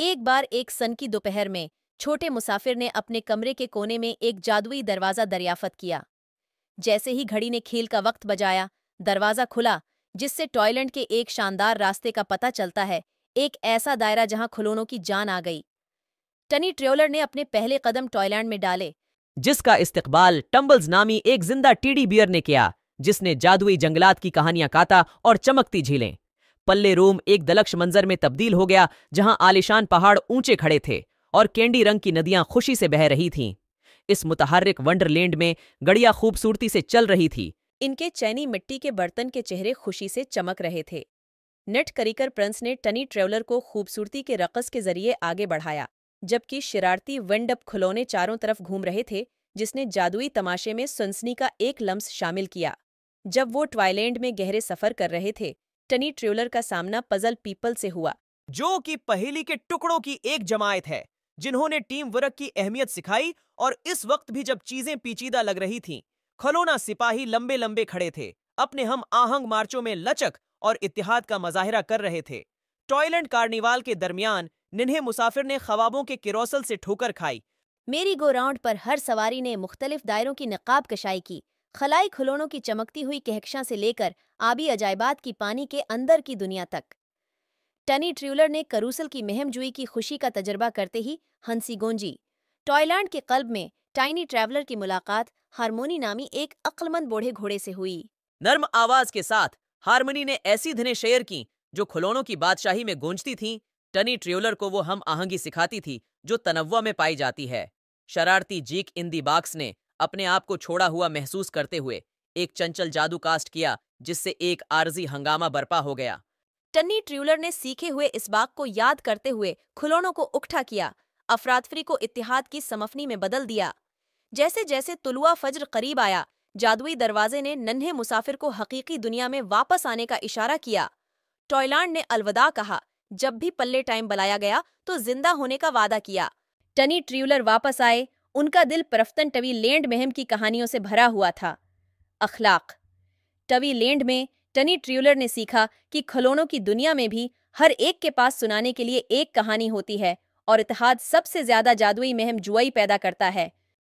एक बार एक सन की दोपहर में छोटे मुसाफिर ने अपने कमरे के कोने में एक जादुई दरवाज़ा दरियाफत किया जैसे ही घड़ी ने खेल का वक्त बजाया दरवाज़ा खुला जिससे टॉयलैंड के एक शानदार रास्ते का पता चलता है एक ऐसा दायरा जहां खिलौनों की जान आ गई टनी ट्रेवलर ने अपने पहले कदम टॉयलैंड में डाले जिसका इस्तकबाल टम्बल्स नामी एक जिंदा टीडी बियर ने किया जिसने जादुई जंगलात की कहानियां काता और चमकती झीलें पल्ले रोम एक दलक्ष मंजर में तब्दील हो गया जहां आलिशान पहाड़ ऊंचे खड़े थे और केंडी रंग की नदियां खुशी से बह रही थीं इस मुतहरिक वंडरलैंड में गड़िया खूबसूरती से चल रही थी इनके चैनी मिट्टी के बर्तन के चेहरे खुशी से चमक रहे थे नेट करीकर प्रिंस ने टनी ट्रेवलर को खूबसूरती के रकस के जरिए आगे बढ़ाया जबकि शरारती वेंडअप खिलौने चारों तरफ घूम रहे थे जिसने जादुई तमाशे में सुनसनी का एक लम्स शामिल किया जब वो ट्वाइलैंड में गहरे सफर कर रहे थे टनी ट्रेलर का सामना पजल पीपल से हुआ जो कि पहेली के टुकड़ों की एक जमायत है जिन्होंने टीम वर्क की अहमियत सिखाई और इस वक्त भी जब चीजें पीचीदा लग रही थीं, खलोना सिपाही लंबे लंबे खड़े थे अपने हम आहंग मार्चों में लचक और इतिहाद का मजाहरा कर रहे थे टॉयलेंट कार्निवाल के दरमियान निन्हे मुसाफिर ने ख्वाबों के किरोसल से ठोकर खाई मेरी गो राउंड पर हर सवारी ने मुख्तलिफ दायरों की नकाब कशाई की खलाई खिलौनों की चमकती हुई कहकशां से लेकर आबी अजायबात की पानी के अंदर की दुनिया तक टनी ट्र्यूलर ने करूसल की मेहमजुई की खुशी का तजर्बा करते ही हंसी गोंजी टॉयलैंड के कल्ब में टाइनी ट्रैवलर की मुलाकात हारमोनी नामी एक अक्लमंद बूढ़े घोड़े से हुई नर्म आवाज के साथ हारमोनी ने ऐसी धने शेयर की जो खिलौनों की बादशाही में गूंजती थी टनी ट्रेवलर को वो हम आहंगी सिखाती थी जो तनवा में पाई जाती है शरारती जीक इंदी बाक्स ने अपने आप को छोड़ा हुआ महसूस करते हुए एक चंचल जादू कास्ट किया जिससे एक आरजी हंगामा बर्पा हो गया टन्नी ट्र्यूलर ने सीखे हुए इस बाग को याद करते हुए खुलौनों को उकठा किया अफरातफरी को इतिहाद की समफनी में बदल दिया जैसे जैसे तुलुआ फज्र करीब आया जादुई दरवाजे ने नन्हे मुसाफिर को हकीकी दुनिया में वापस आने का इशारा किया टॉयलैंड ने अलविदा कहा जब भी पल्ले टाइम बुलाया गया तो जिंदा होने का वादा किया टनी ट्रियूलर वापस आए उनका दिल परफ्तन टवी लेंड महम की कहानियों से भरा हुआ था अखलाक टवी लेंड में टनी ट्रियूलर ने सीखा कि खिलौनों की दुनिया में भी हर एक के पास सुनाने के लिए एक कहानी होती है और इतिहाद सबसे ज्यादा जादुई महम जुआई पैदा करता है